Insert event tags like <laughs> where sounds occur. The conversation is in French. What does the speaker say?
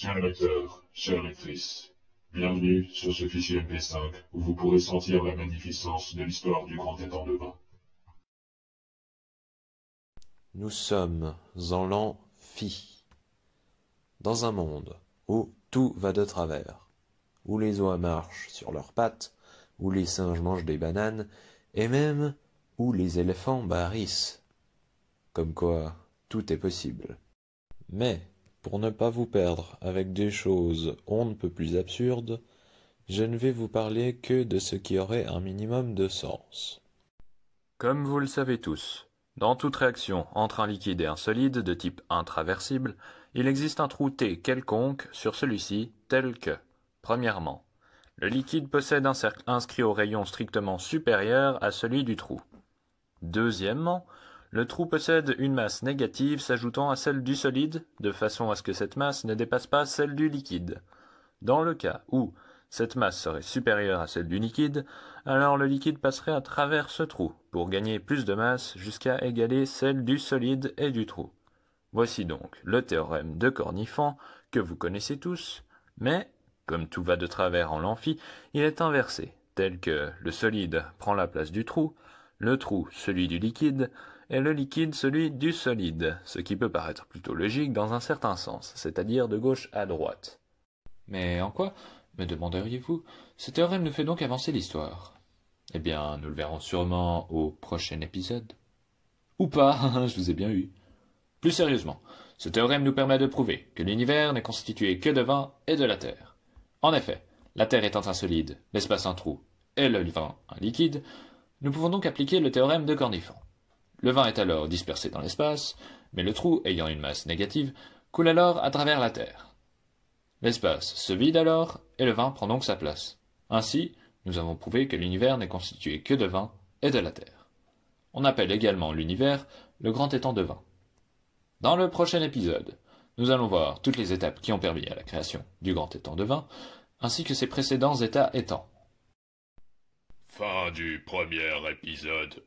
Chers lecteurs, chère lectrice, bienvenue sur ce fichier MP5 où vous pourrez sentir la magnificence de l'histoire du grand étang de vin. Nous sommes en l'an phi, dans un monde où tout va de travers, où les oies marchent sur leurs pattes, où les singes mangent des bananes, et même où les éléphants barissent, Comme quoi, tout est possible. Mais pour ne pas vous perdre avec des choses on ne peut plus absurdes, je ne vais vous parler que de ce qui aurait un minimum de sens. Comme vous le savez tous, dans toute réaction entre un liquide et un solide de type intraversible, il existe un trou T quelconque sur celui-ci tel que, premièrement, le liquide possède un cercle inscrit au rayon strictement supérieur à celui du trou. Deuxièmement, le trou possède une masse négative s'ajoutant à celle du solide, de façon à ce que cette masse ne dépasse pas celle du liquide. Dans le cas où cette masse serait supérieure à celle du liquide, alors le liquide passerait à travers ce trou pour gagner plus de masse jusqu'à égaler celle du solide et du trou. Voici donc le théorème de cornifant que vous connaissez tous, mais comme tout va de travers en l'amphi, il est inversé, tel que le solide prend la place du trou, le trou celui du liquide et le liquide celui du solide, ce qui peut paraître plutôt logique dans un certain sens, c'est-à-dire de gauche à droite. Mais en quoi, me demanderiez-vous, ce théorème nous fait donc avancer l'histoire Eh bien, nous le verrons sûrement au prochain épisode. Ou pas, <laughs> je vous ai bien eu. Plus sérieusement, ce théorème nous permet de prouver que l'univers n'est constitué que de vin et de la Terre. En effet, la Terre étant un solide, l'espace un trou et le vin un liquide, nous pouvons donc appliquer le théorème de cornifant. Le vin est alors dispersé dans l'espace, mais le trou ayant une masse négative coule alors à travers la Terre. L'espace se vide alors et le vin prend donc sa place. Ainsi, nous avons prouvé que l'univers n'est constitué que de vin et de la Terre. On appelle également l'univers le grand étang de vin. Dans le prochain épisode, nous allons voir toutes les étapes qui ont permis à la création du grand étang de vin, ainsi que ses précédents états étangs. Fin du premier épisode.